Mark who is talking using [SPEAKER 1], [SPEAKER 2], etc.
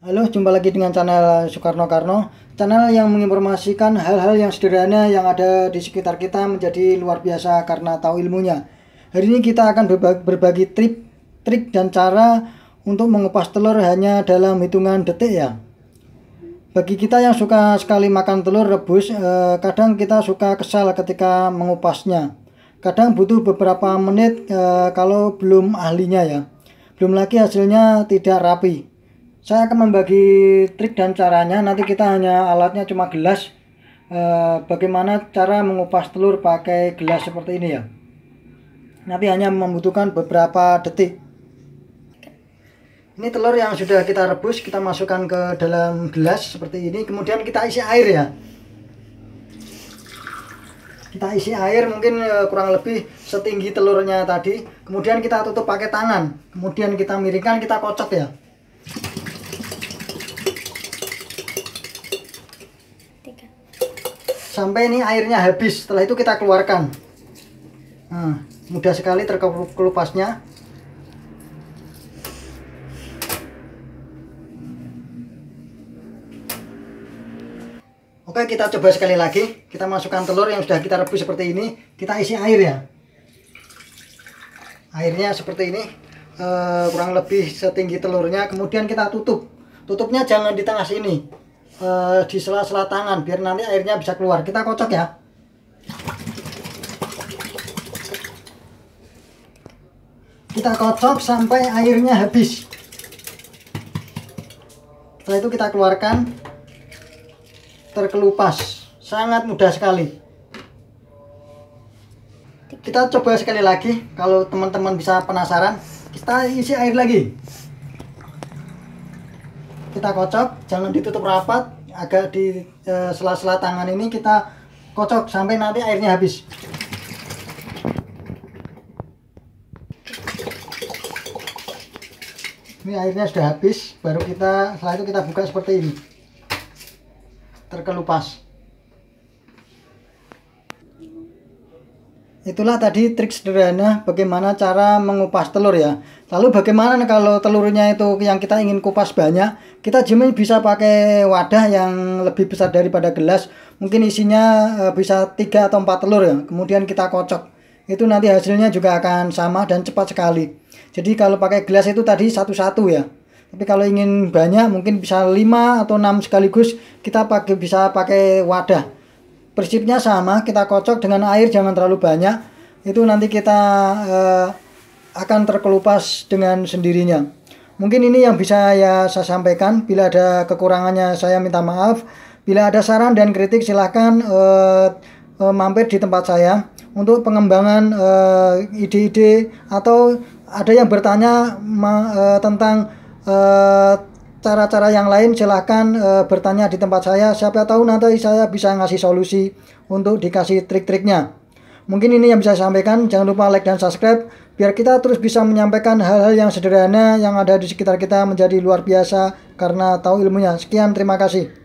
[SPEAKER 1] Halo, jumpa lagi dengan channel Soekarno Karno, channel yang menginformasikan hal-hal yang sederhana yang ada di sekitar kita menjadi luar biasa karena tahu ilmunya. Hari ini kita akan berbagi, berbagi trik, trik dan cara untuk mengupas telur hanya dalam hitungan detik ya. Bagi kita yang suka sekali makan telur rebus, eh, kadang kita suka kesal ketika mengupasnya. Kadang butuh beberapa menit eh, kalau belum ahlinya ya. Belum lagi hasilnya tidak rapi saya akan membagi trik dan caranya nanti kita hanya alatnya cuma gelas eh, bagaimana cara mengupas telur pakai gelas seperti ini ya nanti hanya membutuhkan beberapa detik ini telur yang sudah kita rebus kita masukkan ke dalam gelas seperti ini kemudian kita isi air ya kita isi air mungkin eh, kurang lebih setinggi telurnya tadi kemudian kita tutup pakai tangan kemudian kita miringkan kita kocok ya sampai ini airnya habis setelah itu kita keluarkan nah, mudah sekali terkelupasnya Oke kita coba sekali lagi kita masukkan telur yang sudah kita rebus seperti ini kita isi air ya airnya seperti ini uh, kurang lebih setinggi telurnya kemudian kita tutup tutupnya jangan di tengah sini uh, di sela-sela tangan biar nanti airnya bisa keluar kita kocok ya kita kocok sampai airnya habis setelah itu kita keluarkan terkelupas sangat mudah sekali kita coba sekali lagi kalau teman-teman bisa penasaran kita isi air lagi kita kocok jangan ditutup rapat agak di e, sela-sela tangan ini kita kocok sampai nanti airnya habis ini airnya sudah habis baru kita setelah itu kita buka seperti ini terkelupas Itulah tadi trik sederhana bagaimana cara mengupas telur ya. Lalu bagaimana kalau telurnya itu yang kita ingin kupas banyak, kita jimin bisa pakai wadah yang lebih besar daripada gelas. Mungkin isinya eh, bisa tiga atau empat telur ya. Kemudian kita kocok. Itu nanti hasilnya juga akan sama dan cepat sekali. Jadi kalau pakai gelas itu tadi satu-satu ya. Tapi kalau ingin banyak mungkin bisa lima atau enam sekaligus kita pakai bisa pakai wadah prinsipnya sama kita kocok dengan air jangan terlalu banyak itu nanti kita eh, akan terkelupas dengan sendirinya mungkin ini yang bisa ya saya sampaikan bila ada kekurangannya saya minta maaf bila ada saran dan kritik silahkan eh, eh, mampir di tempat saya untuk pengembangan eh, ide-ide atau ada yang bertanya ma, eh, tentang eh, cara-cara yang lain silahkan e, bertanya di tempat saya siapa tahu nanti saya bisa ngasih solusi untuk dikasih trik-triknya mungkin ini yang bisa saya sampaikan jangan lupa like dan subscribe biar kita terus bisa menyampaikan hal-hal yang sederhana yang ada di sekitar kita menjadi luar biasa karena tahu ilmunya sekian terima kasih